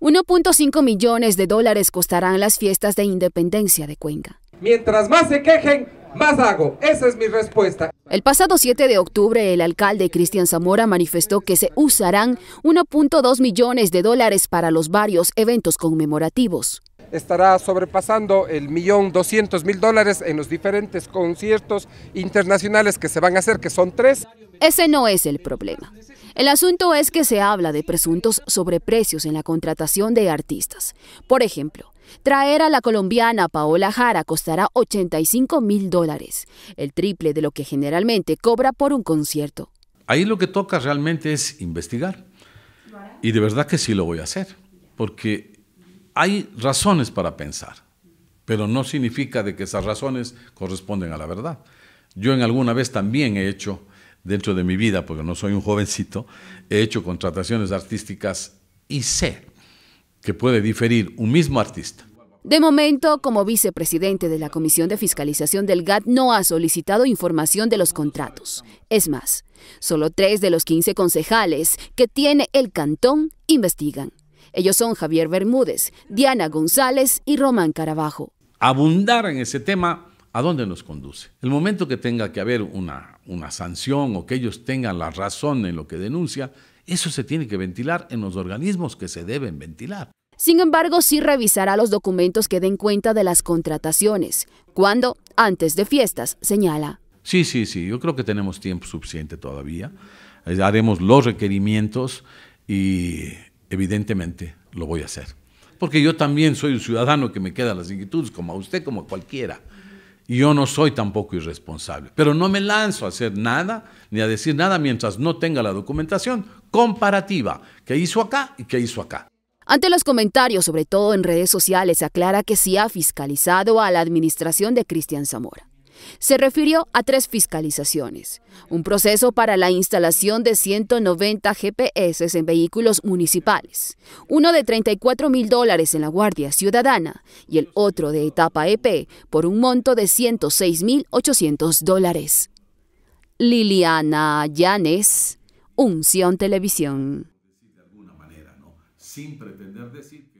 1.5 millones de dólares costarán las fiestas de independencia de Cuenca. Mientras más se quejen, más hago. Esa es mi respuesta. El pasado 7 de octubre, el alcalde Cristian Zamora manifestó que se usarán 1.2 millones de dólares para los varios eventos conmemorativos. Estará sobrepasando el millón doscientos mil dólares en los diferentes conciertos internacionales que se van a hacer, que son tres. Ese no es el problema. El asunto es que se habla de presuntos sobreprecios en la contratación de artistas. Por ejemplo, traer a la colombiana Paola Jara costará 85 mil dólares, el triple de lo que generalmente cobra por un concierto. Ahí lo que toca realmente es investigar. Y de verdad que sí lo voy a hacer, porque hay razones para pensar, pero no significa de que esas razones corresponden a la verdad. Yo en alguna vez también he hecho dentro de mi vida, porque no soy un jovencito, he hecho contrataciones artísticas y sé que puede diferir un mismo artista. De momento, como vicepresidente de la Comisión de Fiscalización del GAT, no ha solicitado información de los contratos. Es más, solo tres de los 15 concejales que tiene el cantón investigan. Ellos son Javier Bermúdez, Diana González y Román Carabajo. Abundar en ese tema ¿A dónde nos conduce? El momento que tenga que haber una, sanción o que ellos tengan la razón en lo que denuncia, eso se tiene que ventilar en los organismos que se deben ventilar. Sin embargo, sí revisará los documentos que den cuenta de las contrataciones. ¿Cuándo? Antes de fiestas, señala. Sí, sí, sí, yo creo que tenemos tiempo suficiente todavía. Eh, haremos los requerimientos y evidentemente lo voy a hacer. Porque yo también soy un ciudadano que me queda las inquietudes, como a usted, como a cualquiera. Y yo no soy tampoco irresponsable. Pero no me lanzo a hacer nada ni a decir nada mientras no tenga la documentación comparativa que hizo acá y que hizo acá. Ante los comentarios, sobre todo en redes sociales, aclara que sí ha fiscalizado a la administración de Cristian Zamora. Se refirió a tres fiscalizaciones, un proceso para la instalación de 190 GPS en vehículos municipales, uno de 34 mil dólares en la Guardia Ciudadana y el otro de etapa EP por un monto de 106 mil 800 dólares. Liliana Yanes, Unción Televisión. Sin pretender decir